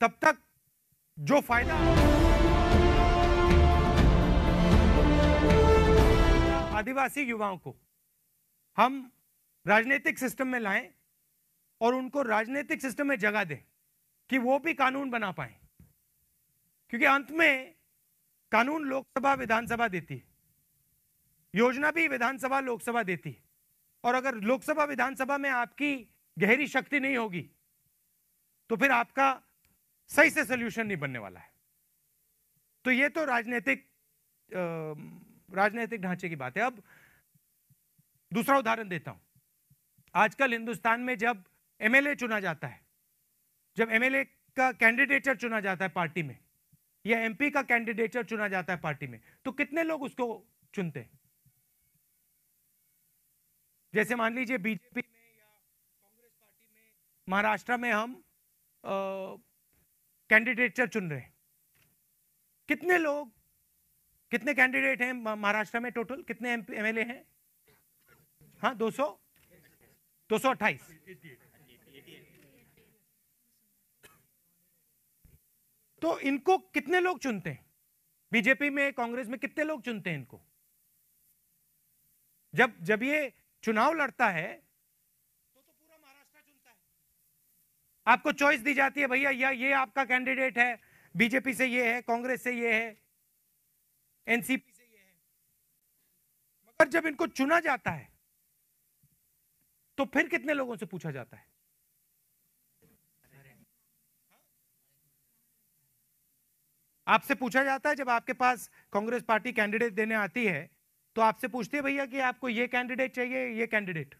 तब तक जो फायदा आदिवासी युवाओं को हम राजनीतिक सिस्टम में लाएं और उनको राजनीतिक सिस्टम में जगह दें कि वो भी कानून बना पाए क्योंकि अंत में कानून लोकसभा विधानसभा देती है योजना भी विधानसभा लोकसभा देती है और अगर लोकसभा विधानसभा में आपकी गहरी शक्ति नहीं होगी तो फिर आपका सही से सोल्यूशन नहीं बनने वाला है तो ये तो राजनीतिक राजनीतिक ढांचे की बात है अब दूसरा उदाहरण देता हूं आजकल हिंदुस्तान में जब एमएलए चुना जाता है जब एमएलए का कैंडिडेटर चुना जाता है पार्टी में या एमपी का कैंडिडेटर चुना जाता है पार्टी में तो कितने लोग उसको चुनते हैं जैसे मान लीजिए बीजेपी में या कांग्रेस पार्टी में महाराष्ट्र में हम कैंडिडेटचर चुन रहे हैं कितने लोग कितने कैंडिडेट हैं महाराष्ट्र में टोटल कितने एमएलए हैं हाँ सौ अट्ठाईस तो इनको कितने लोग चुनते हैं बीजेपी में कांग्रेस में कितने लोग चुनते हैं इनको जब जब ये चुनाव लड़ता है आपको चॉइस दी जाती है भैया या ये आपका कैंडिडेट है बीजेपी से ये है कांग्रेस से ये है एनसीपी से ये है मगर जब इनको चुना जाता है तो फिर कितने लोगों से पूछा जाता है आपसे पूछा जाता है जब आपके पास कांग्रेस पार्टी कैंडिडेट देने आती है तो आपसे पूछते भैया कि आपको ये कैंडिडेट चाहिए ये कैंडिडेट